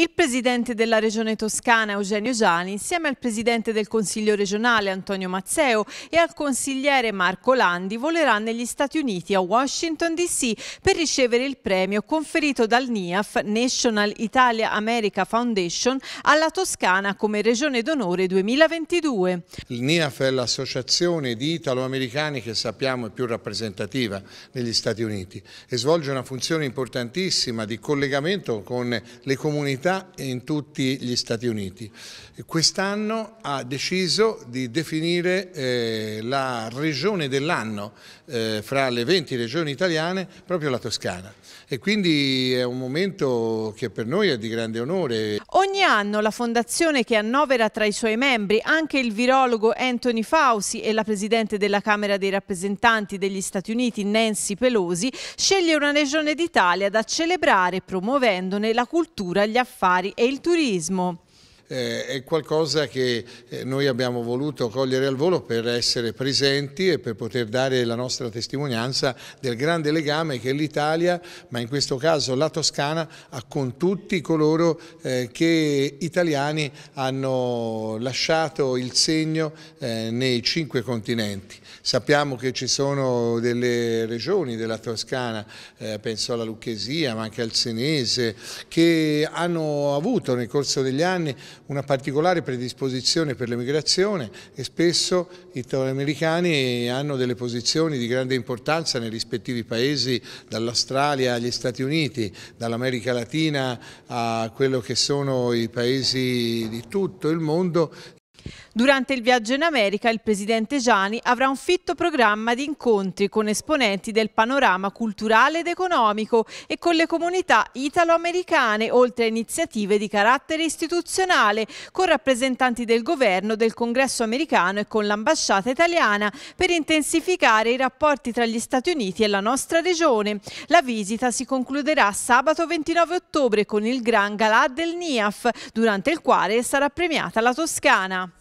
Il presidente della regione toscana Eugenio Gianni insieme al presidente del consiglio regionale Antonio Mazzeo e al consigliere Marco Landi volerà negli Stati Uniti a Washington DC per ricevere il premio conferito dal NIAF National Italia America Foundation alla Toscana come regione d'onore 2022. Il NIAF è l'associazione di italo-americani che sappiamo è più rappresentativa negli Stati Uniti e svolge una funzione importantissima di collegamento con le comunità città e in tutti gli Stati Uniti. Quest'anno ha deciso di definire eh, la regione dell'anno eh, fra le 20 regioni italiane, proprio la Toscana. E quindi è un momento che per noi è di grande onore. Ogni anno la fondazione che annovera tra i suoi membri anche il virologo Anthony Fauci e la presidente della Camera dei rappresentanti degli Stati Uniti Nancy Pelosi sceglie una regione d'Italia da celebrare promuovendone la cultura e gli affari affari e il turismo eh, è qualcosa che eh, noi abbiamo voluto cogliere al volo per essere presenti e per poter dare la nostra testimonianza del grande legame che l'Italia, ma in questo caso la Toscana, ha con tutti coloro eh, che italiani hanno lasciato il segno eh, nei cinque continenti. Sappiamo che ci sono delle regioni della Toscana, eh, penso alla Lucchesia ma anche al Senese, che hanno avuto nel corso degli anni una particolare predisposizione per l'emigrazione e spesso i italoamericani hanno delle posizioni di grande importanza nei rispettivi paesi, dall'Australia agli Stati Uniti, dall'America Latina a quello che sono i paesi di tutto il mondo. Durante il viaggio in America il presidente Gianni avrà un fitto programma di incontri con esponenti del panorama culturale ed economico e con le comunità italo-americane, oltre a iniziative di carattere istituzionale, con rappresentanti del governo, del congresso americano e con l'ambasciata italiana, per intensificare i rapporti tra gli Stati Uniti e la nostra regione. La visita si concluderà sabato 29 ottobre con il Gran Galà del NIAF, durante il quale sarà premiata la Toscana.